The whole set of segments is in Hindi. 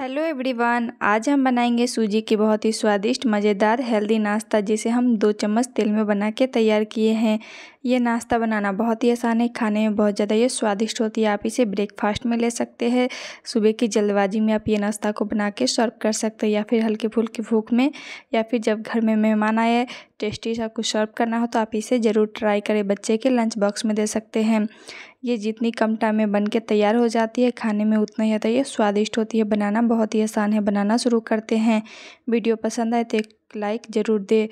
हेलो एवरीवन आज हम बनाएंगे सूजी की बहुत ही स्वादिष्ट मज़ेदार हेल्दी नाश्ता जिसे हम दो चम्मच तेल में बना के तैयार किए हैं ये नाश्ता बनाना बहुत ही आसान है खाने में बहुत ज़्यादा ये स्वादिष्ट होती है आप इसे ब्रेकफास्ट में ले सकते हैं सुबह की जल्दबाजी में आप ये नाश्ता को बना के सर्व कर सकते हैं या फिर हल्के फुल्की भूख में या फिर जब घर में मेहमान आए टेस्टी सा कुछ सर्व करना हो तो आप इसे ज़रूर ट्राई करें बच्चे के लंच बॉक्स में दे सकते हैं ये जितनी कम टाइम में बन के तैयार हो जाती है खाने में उतना ही आता है ये स्वादिष्ट होती है बनाना बहुत ही आसान है बनाना शुरू करते हैं वीडियो पसंद आए तो एक लाइक ज़रूर दे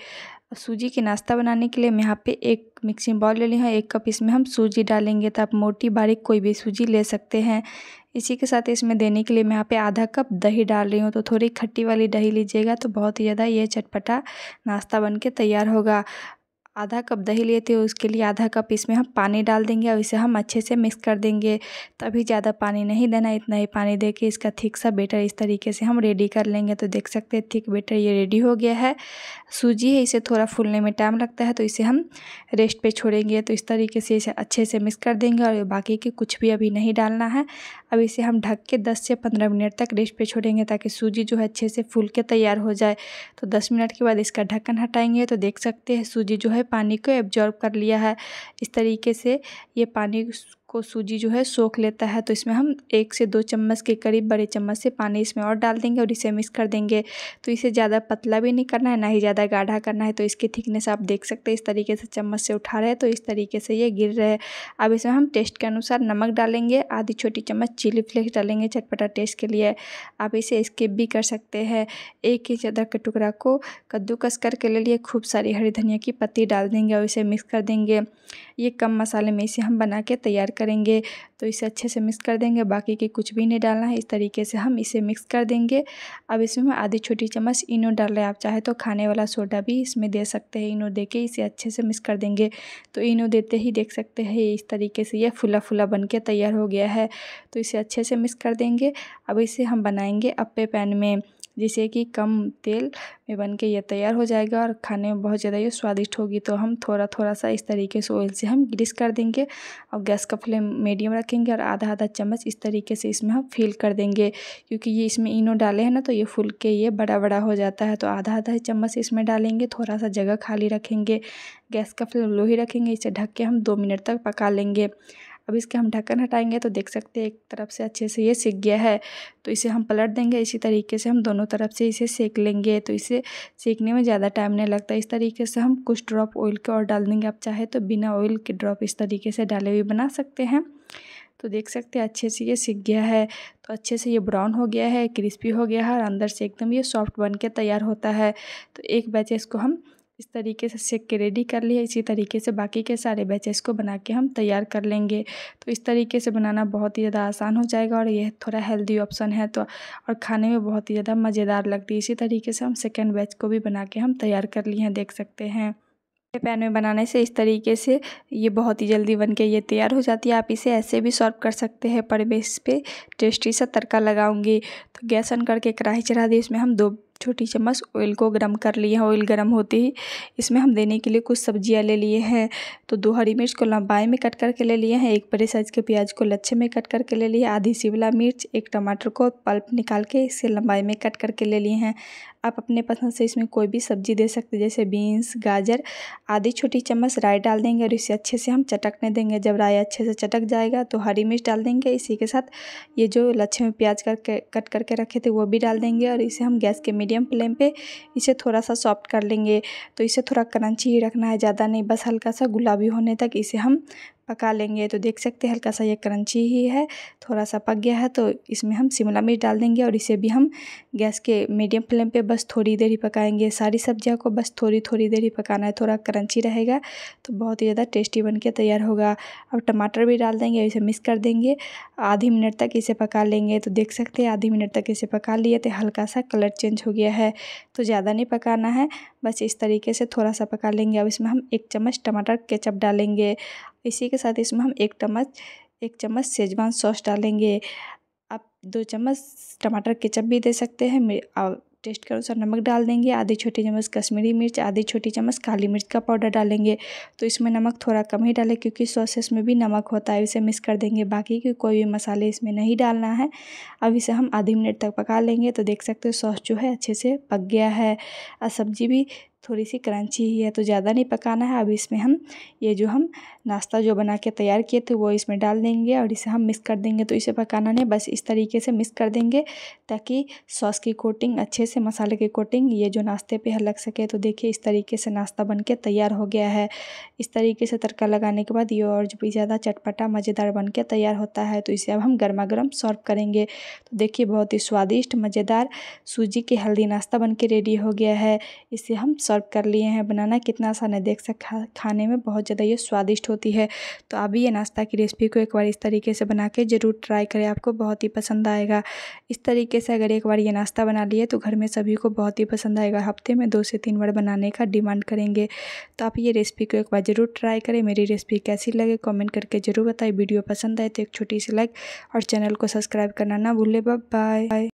सूजी के नाश्ता बनाने के लिए मैं यहाँ पे एक मिक्सिंग बाउल ले ली हूँ एक कप इसमें हम सूजी डालेंगे तो आप मोटी बारीक कोई भी सूजी ले सकते हैं इसी के साथ इसमें देने के लिए मैं यहाँ पे आधा कप दही डाल रही हूँ तो थोड़ी खट्टी वाली दही लीजिएगा तो बहुत ही ज़्यादा ये चटपटा नाश्ता बन के तैयार होगा आधा कप दही लिए थे उसके लिए आधा कप इसमें हम पानी डाल देंगे और इसे हम अच्छे से मिक्स कर देंगे तभी ज़्यादा पानी नहीं देना इतना ही पानी दे के इसका थिक सा बेटर इस तरीके से हम रेडी कर लेंगे तो देख सकते हैं थिक बेटर ये रेडी हो गया है सूजी है इसे थोड़ा फूलने में टाइम लगता है तो इसे हम रेस्ट पर छोड़ेंगे तो इस तरीके से इसे अच्छे से मिक्स कर देंगे और बाकी के कुछ भी अभी नहीं डालना है अब इसे हम ढक के दस से पंद्रह मिनट तक रेस्ट पर छोड़ेंगे ताकि सूजी जो है अच्छे से फूल के तैयार हो जाए तो दस मिनट के बाद इसका ढक्कन हटाएंगे तो देख सकते हैं सूजी जो है पानी को एब्जॉर्ब कर लिया है इस तरीके से ये पानी को सूजी जो है सोख लेता है तो इसमें हम एक से दो चम्मच के करीब बड़े चम्मच से पानी इसमें और डाल देंगे और इसे मिक्स कर देंगे तो इसे ज़्यादा पतला भी नहीं करना है ना ही ज़्यादा गाढ़ा करना है तो इसकी थिकनेस आप देख सकते हैं इस तरीके से चम्मच से उठा रहे हैं तो इस तरीके से ये गिर रहे हैं अब इसमें हम टेस्ट के अनुसार नमक डालेंगे आधी छोटी चम्मच चिली फ्लेक्स डालेंगे चटपटा टेस्ट के लिए आप इसे स्किप भी कर सकते हैं एक इंच अदरक के टुकड़ा को कद्दूकस करके ले लिए खूब सारी हरी धनिया की पत्ती डाल देंगे और इसे मिक्स कर देंगे ये कम मसाले में इसे हम बना के तैयार करेंगे तो इसे अच्छे से मिक्स कर देंगे बाकी के कुछ भी नहीं डालना है इस तरीके से हम इसे मिक्स कर देंगे अब इसमें हम आधी छोटी चम्मच इनो डाल रहे हैं आप चाहे तो खाने वाला सोडा भी इसमें दे सकते हैं इनो दे के इसे अच्छे से मिक्स कर देंगे तो इनो देते ही देख सकते हैं इस तरीके से यह फुला फुला बन के तैयार हो गया है तो इसे अच्छे से मिक्स कर देंगे अब इसे हम बनाएँगे अपे पैन में जिसे कि कम तेल में बन के ये तैयार हो जाएगा और खाने में बहुत ज़्यादा ये स्वादिष्ट होगी तो हम थोड़ा थोड़ा सा इस तरीके से ऑयल से हम ग्रीस कर देंगे और गैस का फ्लेम मीडियम रखेंगे और आधा आधा चम्मच इस तरीके से इसमें हम फिल कर देंगे क्योंकि ये इसमें इनो डाले हैं ना तो ये फूल के ये बड़ा बड़ा हो जाता है तो आधा आधा चम्मच इसमें डालेंगे थोड़ा सा जगह खाली रखेंगे गैस का फ्लेम लो ही रखेंगे इसे ढक के हम दो मिनट तक पका लेंगे अब इसके हम ढक्कन हटाएंगे तो देख सकते हैं एक तरफ से अच्छे से ये सीख गया है तो इसे हम पलट देंगे इसी तरीके से हम दोनों तरफ से इसे सेक लेंगे तो इसे सेकने में ज़्यादा टाइम नहीं लगता इस तरीके से हम कुछ ड्रॉप ऑयल के और डाल देंगे आप चाहे तो बिना ऑयल के ड्रॉप इस तरीके से डाले हुए बना सकते हैं तो देख सकते हैं अच्छे से ये सीख गया है तो अच्छे से ये ब्राउन हो गया है क्रिस्पी हो गया है और अंदर से एकदम ये सॉफ्ट बन के तैयार होता है तो एक बैच इसको हम इस तरीके से सेक के रेडी कर लिया इसी तरीके से बाकी के सारे बैचेस को बना के हम तैयार कर लेंगे तो इस तरीके से बनाना बहुत ही ज़्यादा आसान हो जाएगा और यह थोड़ा हेल्दी ऑप्शन है तो और खाने में बहुत ही ज़्यादा मज़ेदार लगती है इसी तरीके से हम सेकेंड बैच को भी बना के हम तैयार कर लिए हैं देख सकते हैं पैन में बनाने से इस तरीके से ये बहुत ही जल्दी बन के ये तैयार हो जाती है आप इसे ऐसे भी सर्व कर सकते हैं पर बेस पर टेस्टी सा तड़का लगाऊंगी तो गैस ऑन करके कढ़ाई चढ़ा दी इसमें हम दो छोटी चम्मच ऑयल को गर्म कर लिए हैं ऑयल गर्म होते ही इसमें हम देने के लिए कुछ सब्जियां ले लिए हैं तो दो हरी मिर्च को लंबाई में कट करके ले लिए हैं एक बड़े साइज़ के प्याज को लच्छे में कट करके ले लिए आधी शिमला मिर्च एक टमाटर को पल्प निकाल के इसे लंबाई में कट करके ले लिए हैं आप अपने पसंद से इसमें कोई भी सब्जी दे सकते हैं जैसे बीन्स गाजर आधी छोटी चम्मच राई डाल देंगे और इसे अच्छे से हम चटकने देंगे जब राई अच्छे से चटक जाएगा तो हरी मिर्च डाल देंगे इसी के साथ ये जो लच्छे में प्याज करके कट करके रखे थे वो भी डाल देंगे और इसे हम गैस के मीडियम मीडियम फ्लेम पे इसे थोड़ा सा सॉफ्ट कर लेंगे तो इसे थोड़ा क्रंची ही रखना है ज़्यादा नहीं बस हल्का सा गुलाबी होने तक इसे हम पका लेंगे तो देख सकते हैं हल्का सा ये क्रंची ही है थोड़ा सा पक गया है तो इसमें हम शिमला मिर्च डाल देंगे और इसे भी हम गैस के मीडियम फ्लेम पे बस थोड़ी देर ही पकाएंगे सारी सब्जियों को बस थोड़ी थोड़ी देर ही पकाना है थोड़ा क्रंची रहेगा तो बहुत ही ज़्यादा टेस्टी बन के तैयार होगा अब टमाटर भी डाल देंगे इसे मिक्स कर देंगे आधी मिनट तक इसे पका लेंगे तो देख सकते हैं आधी मिनट तक इसे पका लिए तो हल्का सा कलर चेंज हो गया है तो ज़्यादा नहीं पकाना है बस इस तरीके से थोड़ा सा पका लेंगे अब इसमें हम एक चम्मच टमाटर केचप डालेंगे इसी के साथ इसमें हम एक चम्मच एक चम्मच सेजवान सॉस डालेंगे आप दो चम्मच टमाटर केचप भी दे सकते हैं और टेस्ट के अनुसार नमक डाल देंगे आधी छोटी चम्मच कश्मीरी मिर्च आधी छोटी चम्मच काली मिर्च का पाउडर डालेंगे तो इसमें नमक थोड़ा कम ही डालें क्योंकि सॉसेस में भी नमक होता है इसे मिक्स कर देंगे बाकी के कोई भी मसाले इसमें नहीं डालना है अब इसे हम आधे मिनट तक पका लेंगे तो देख सकते हो सॉस जो है अच्छे से पक गया है और सब्ज़ी भी थोड़ी सी क्रंची ही है तो ज़्यादा नहीं पकाना है अब इसमें हम ये जो हम नाश्ता जो बना के तैयार किए थे वो इसमें डाल देंगे और इसे हम मिक्स कर देंगे तो इसे पकाना नहीं बस इस तरीके से मिक्स कर देंगे ताकि सॉस की कोटिंग अच्छे से मसाले की कोटिंग ये जो नाश्ते पे लग सके तो देखिए इस तरीके से नाश्ता बन के तैयार हो गया है इस तरीके से तड़का लगाने के बाद ये और भी ज़्यादा चटपटा मज़ेदार बन के तैयार होता है तो इसे अब हम गर्मा गर्म सर्व करेंगे तो देखिए बहुत ही स्वादिष्ट मज़ेदार सूजी के हल्दी नाश्ता बन के रेडी हो गया है इसे हम सर्व कर लिए हैं बनाना कितना आसान है देख सकते खा, खाने में बहुत ज़्यादा ये स्वादिष्ट होती है तो आप भी ये नाश्ता की रेसिपी को एक बार इस तरीके से बना के ज़रूर ट्राई करें आपको बहुत ही पसंद आएगा इस तरीके से अगर एक बार ये नाश्ता बना लिए तो घर में सभी को बहुत ही पसंद आएगा हफ्ते में दो से तीन बार बनाने का डिमांड करेंगे तो आप ये रेसिपी को एक बार ज़रूर ट्राई करें मेरी रेसिपी कैसी लगे कॉमेंट करके ज़रूर बताएं वीडियो पसंद आए तो एक छोटी सी लाइक और चैनल को सब्सक्राइब करना ना भूलें बाय